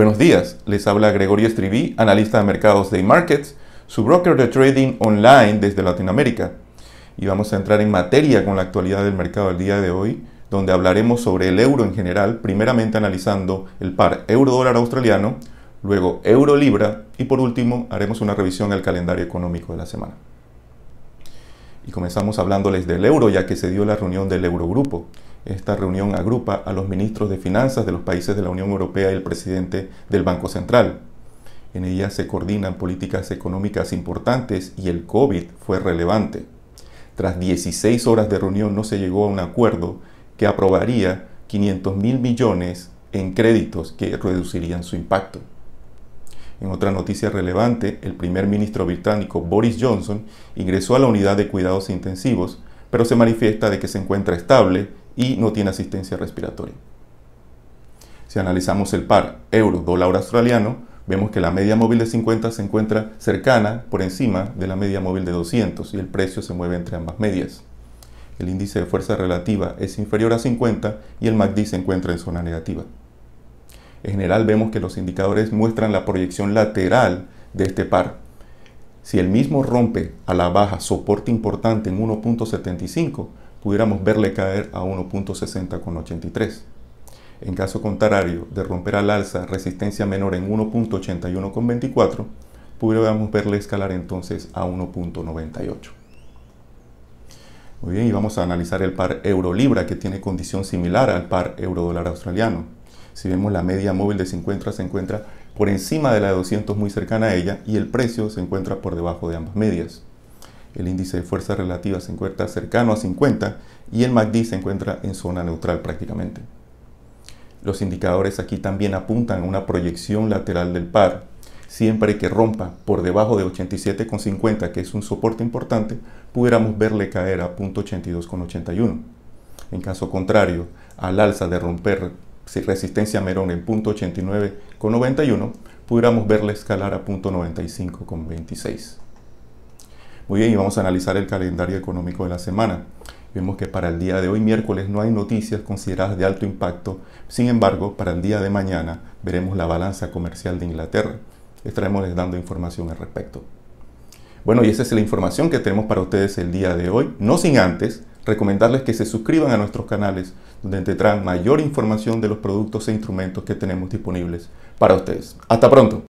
Buenos días, les habla Gregorio Estribí, analista de mercados de Markets, su broker de trading online desde Latinoamérica. Y vamos a entrar en materia con la actualidad del mercado el día de hoy, donde hablaremos sobre el euro en general, primeramente analizando el par euro-dólar australiano, luego euro-libra y por último haremos una revisión al calendario económico de la semana. Y comenzamos hablándoles del euro, ya que se dio la reunión del Eurogrupo. Esta reunión agrupa a los ministros de Finanzas de los países de la Unión Europea y el presidente del Banco Central. En ella se coordinan políticas económicas importantes y el COVID fue relevante. Tras 16 horas de reunión no se llegó a un acuerdo que aprobaría 500 mil millones en créditos que reducirían su impacto. En otra noticia relevante, el primer ministro británico Boris Johnson ingresó a la unidad de cuidados intensivos, pero se manifiesta de que se encuentra estable y no tiene asistencia respiratoria. Si analizamos el par euro-dólar australiano, vemos que la media móvil de 50 se encuentra cercana por encima de la media móvil de 200 y el precio se mueve entre ambas medias. El índice de fuerza relativa es inferior a 50 y el MACD se encuentra en zona negativa. En general vemos que los indicadores muestran la proyección lateral de este par. Si el mismo rompe a la baja soporte importante en 1.75, pudiéramos verle caer a 1.60 con 83 En caso contrario de romper al alza resistencia menor en con 24, pudiéramos verle escalar entonces a 1.98. Muy bien, y vamos a analizar el par euro-libra que tiene condición similar al par euro-dólar australiano. Si vemos la media móvil de 50 se encuentra por encima de la de 200 muy cercana a ella y el precio se encuentra por debajo de ambas medias el índice de fuerza relativa se encuentra cercano a 50 y el MACD se encuentra en zona neutral prácticamente. Los indicadores aquí también apuntan a una proyección lateral del par, siempre que rompa por debajo de 87,50, que es un soporte importante, pudiéramos verle caer a 82,81. En caso contrario, al alza de romper resistencia Merón en 89,91, pudiéramos verle escalar a 95,26 bien, y vamos a analizar el calendario económico de la semana. Vemos que para el día de hoy miércoles no hay noticias consideradas de alto impacto, sin embargo, para el día de mañana veremos la balanza comercial de Inglaterra. Estaremos dando información al respecto. Bueno, y esa es la información que tenemos para ustedes el día de hoy, no sin antes recomendarles que se suscriban a nuestros canales, donde traen mayor información de los productos e instrumentos que tenemos disponibles para ustedes. Hasta pronto.